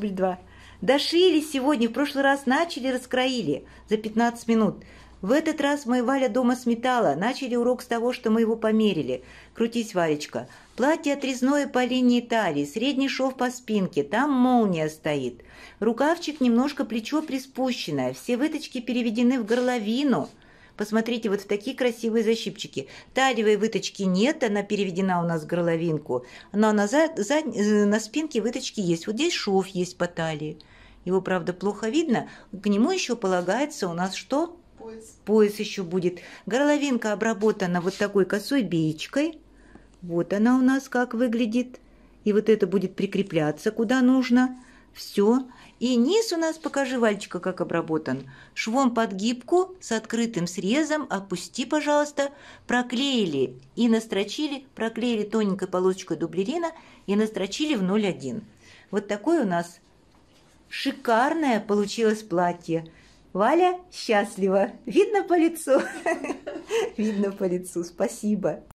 рубль два. Дошили сегодня, в прошлый раз начали, раскроили за 15 минут. В этот раз мы Валя дома сметала. Начали урок с того, что мы его померили. Крутись, Валечка. Платье отрезное по линии талии, средний шов по спинке, там молния стоит. Рукавчик немножко плечо приспущенное, все выточки переведены в горловину – Посмотрите вот в такие красивые защипчики. Талевой выточки нет, она переведена у нас в горловинку. Но на, зад, зад, э, на спинке выточки есть. Вот здесь шов есть по талии. Его, правда, плохо видно. К нему еще полагается у нас что? Пояс. Пояс еще будет. Горловинка обработана вот такой косой беечкой. Вот она у нас как выглядит. И вот это будет прикрепляться куда нужно. Все. И низ у нас, покажи, Вальчика, как обработан. Швом под гибку с открытым срезом опусти, пожалуйста. Проклеили и настрочили, проклеили тоненькой полосочкой дублерина и настрочили в 0,1. Вот такое у нас шикарное получилось платье. Валя счастлива. Видно по лицу? Видно по лицу. Спасибо.